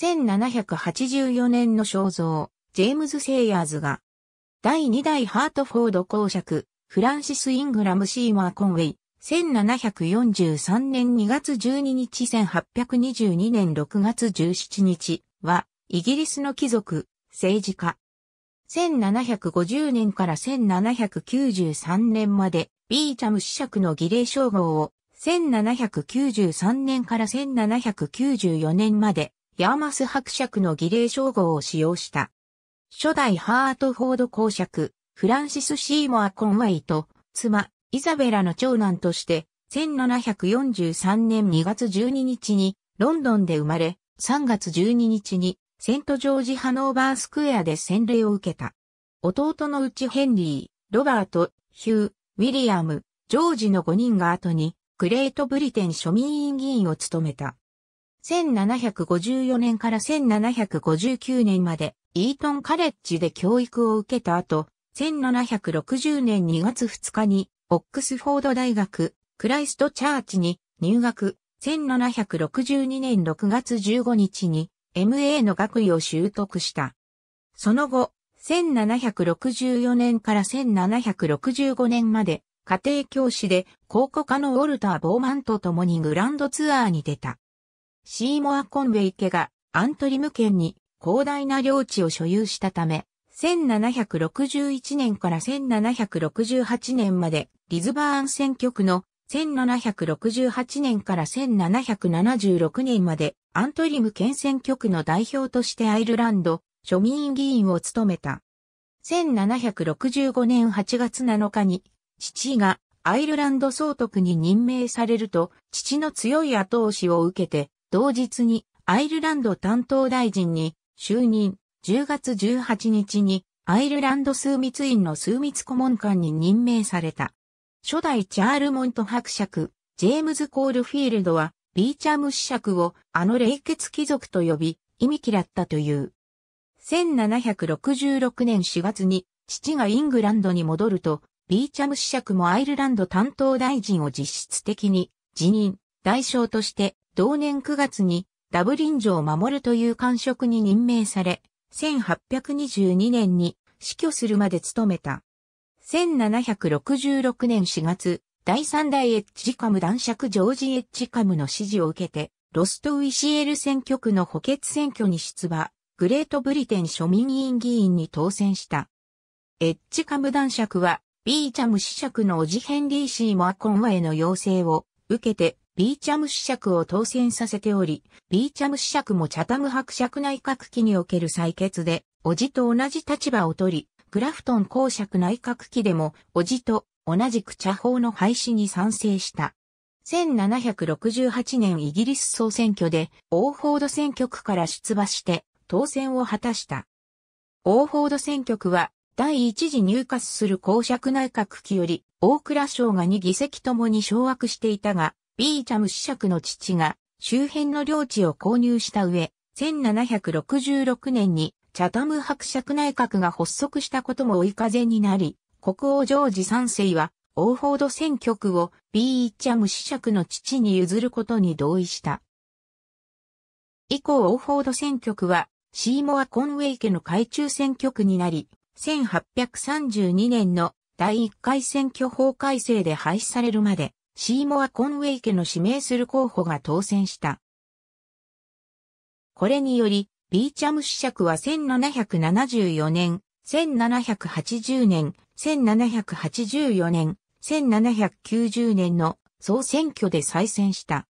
1784年の肖像、ジェームズ・セイヤーズが、第2代ハートフォード公爵、フランシス・イングラム・シーマー・コンウェイ、1743年2月12日1822年6月17日は、イギリスの貴族、政治家。1750年から1793年まで、ビーチャム子爵の儀礼称号を、1793年から1794年まで、ヤーマス伯爵の儀礼称号を使用した。初代ハートフォード公爵、フランシス・シーモア・コンワイと、妻、イザベラの長男として、1743年2月12日にロンドンで生まれ、3月12日にセント・ジョージ・ハノーバースクエアで洗礼を受けた。弟のうちヘンリー、ロバート、ヒュー、ウィリアム、ジョージの5人が後に、グレートブリテン庶民議員を務めた。1754年から1759年までイートンカレッジで教育を受けた後、1760年2月2日にオックスフォード大学クライストチャーチに入学、1762年6月15日に MA の学位を習得した。その後、1764年から1765年まで家庭教師で考古家のウォルター・ボーマンと共にグランドツアーに出た。シーモア・コンウェイ家がアントリム県に広大な領地を所有したため、1761年から1768年までリズバーン選挙区の1768年から1776年までアントリム県選挙区の代表としてアイルランド庶民議員を務めた。1765年8月7日に父がアイルランド総督に任命されると父の強い後押しを受けて同日にアイルランド担当大臣に就任、10月18日にアイルランド数密院の数密顧問官に任命された。初代チャールモント伯爵、ジェームズ・コールフィールドは、ビーチャム子爵をあの冷血貴族と呼び、意味嫌ったという。1766年4月に、父がイングランドに戻ると、ビーチャム子爵もアイルランド担当大臣を実質的に辞任、代償として同年9月にダブリン城守るという官職に任命され、1822年に死去するまで務めた。1766年4月、第三代エッジカム男爵ジョージ・エッジカムの指示を受けて、ロストウィシエル選挙区の補欠選挙に出馬、グレートブリテン庶民委員議員に当選した。エッジカム男爵は、ビーチャム子爵のおじヘンリー・シー・モアコンワへの要請を受けて、ビーチャム子爵を当選させており、ビーチャム子爵もチャタム伯爵内閣期における採決で、おじと同じ立場を取り、グラフトン公爵内閣期でも、おじと同じく茶法の廃止に賛成した。1768年イギリス総選挙で、オーフォード選挙区から出馬して、当選を果たした。オーフォード選挙区は、第一次入閣する公爵内閣期より、大倉省が2議席ともに掌握していたが、ビーチャム子爵の父が周辺の領地を購入した上、1766年にチャタム伯爵内閣が発足したことも追い風になり、国王ジョージ三世はオーフォード選挙区をビーチャム子爵の父に譲ることに同意した。以降オーフォード選挙区はシーモア・コンウェイ家の海中選挙区になり、1832年の第1回選挙法改正で廃止されるまでシーモア・コンウェイ家の指名する候補が当選した。これにより、ビーチャム子爵は1774年、1780年、1784年、1790年の総選挙で再選した。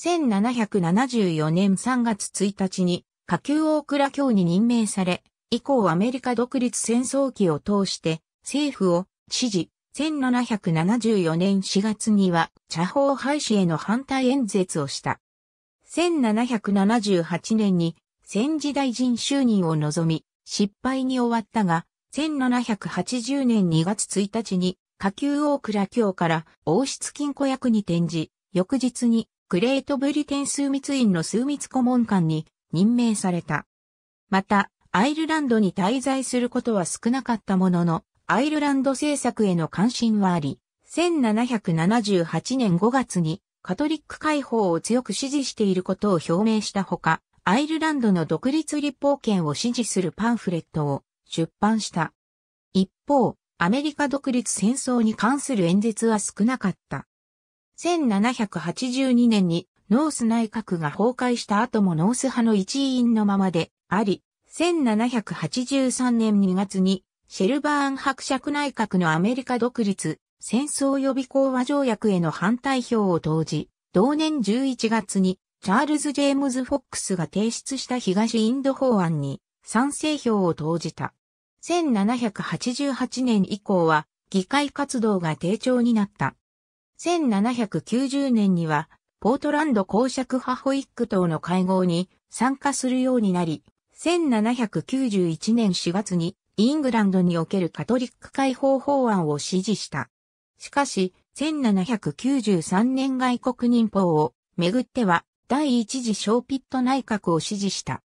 1774年3月1日に下級大蔵卿に任命され、以降アメリカ独立戦争期を通して政府を支持、1774年4月には、茶法廃止への反対演説をした。1778年に、戦時大臣就任を望み、失敗に終わったが、1780年2月1日に、下級大倉京から王室金庫役に転じ、翌日にグレートブリテン数密院の数密顧問官に任命された。また、アイルランドに滞在することは少なかったものの、アイルランド政策への関心はあり、1778年5月にカトリック解放を強く支持していることを表明したほか、アイルランドの独立立法権を支持するパンフレットを出版した。一方、アメリカ独立戦争に関する演説は少なかった。1782年にノース内閣が崩壊した後もノース派の一員のままであり、1783年2月にシェルバーン伯爵内閣のアメリカ独立、戦争予備講和条約への反対票を投じ、同年11月にチャールズ・ジェームズ・フォックスが提出した東インド法案に賛成票を投じた。1788年以降は議会活動が低調になった。1790年にはポートランド公爵派ホイック党の会合に参加するようになり、1791年4月にイングランドにおけるカトリック解放法案を支持した。しかし、1793年外国人法をめぐっては第一次ショーピット内閣を支持した。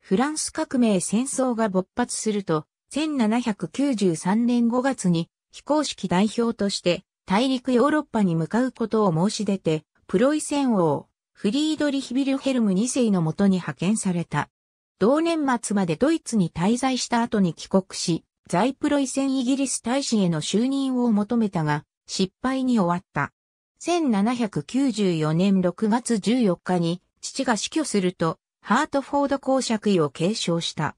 フランス革命戦争が勃発すると、1793年5月に非公式代表として大陸ヨーロッパに向かうことを申し出て、プロイセン王、フリードリヒビルヘルム2世のもとに派遣された。同年末までドイツに滞在した後に帰国し、在プロイセンイギリス大使への就任を求めたが、失敗に終わった。1794年6月14日に父が死去すると、ハートフォード公爵位を継承した。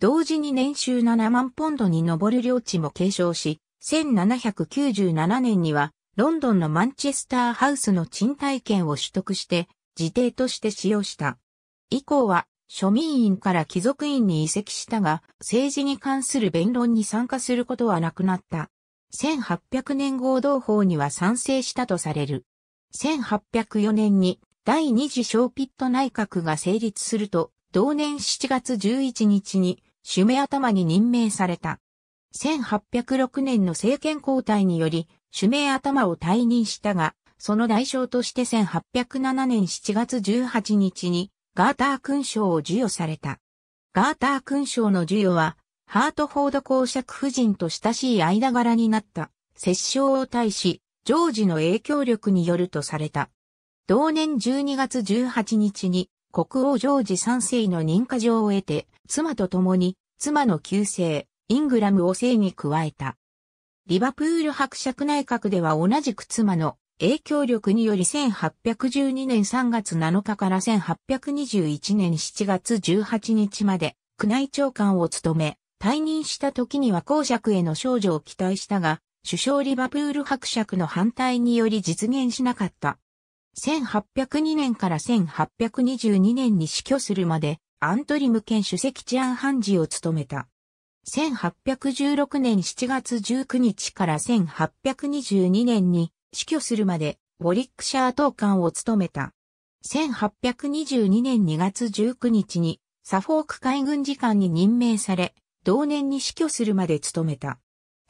同時に年収7万ポンドに上る領地も継承し、1797年にはロンドンのマンチェスターハウスの賃貸権を取得して、自邸として使用した。以降は庶民院から貴族院に移籍したが、政治に関する弁論に参加することはなくなった。1800年合同法には賛成したとされる。1804年に第二次小ピット内閣が成立すると、同年7月11日に、シュメ頭に任命された。1806年の政権交代により、シュメ頭を退任したが、その代償として1807年7月18日に、ガーター勲章を授与された。ガーター勲章の授与は、ハートフォード公爵夫人と親しい間柄になった摂政を対し、ジョージの影響力によるとされた。同年12月18日に国王ジョージ3世の認可状を得て、妻と共に妻の旧姓、イングラムを姓に加えた。リバプール伯爵内閣では同じく妻の影響力により1812年3月7日から1821年7月18日まで宮内長官を務め、退任した時には公爵への少女を期待したが、首相リバプール伯爵の反対により実現しなかった。1802年から1822年に死去するまで、アントリム県主席治安判事を務めた。1816年7月19日から1822年に死去するまで、ウォリックシャー党官を務めた。1822年2月19日に、サフォーク海軍次官に任命され、同年に死去するまで務めた。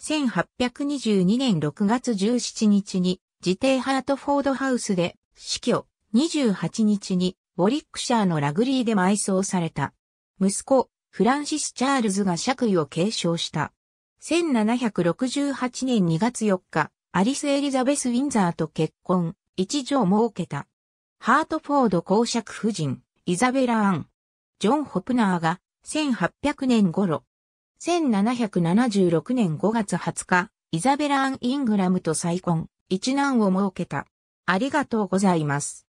1822年6月17日に、自邸ハートフォードハウスで死去、28日に、ウォリックシャーのラグリーで埋葬された。息子、フランシス・チャールズが爵位を継承した。1768年2月4日、アリス・エリザベス・ウィンザーと結婚、一女を設けた。ハートフォード公爵夫人、イザベラ・アン。ジョン・ホプナーが、1800年頃。1776年5月20日、イザベラ・アン・イングラムと再婚、一男を設けた。ありがとうございます。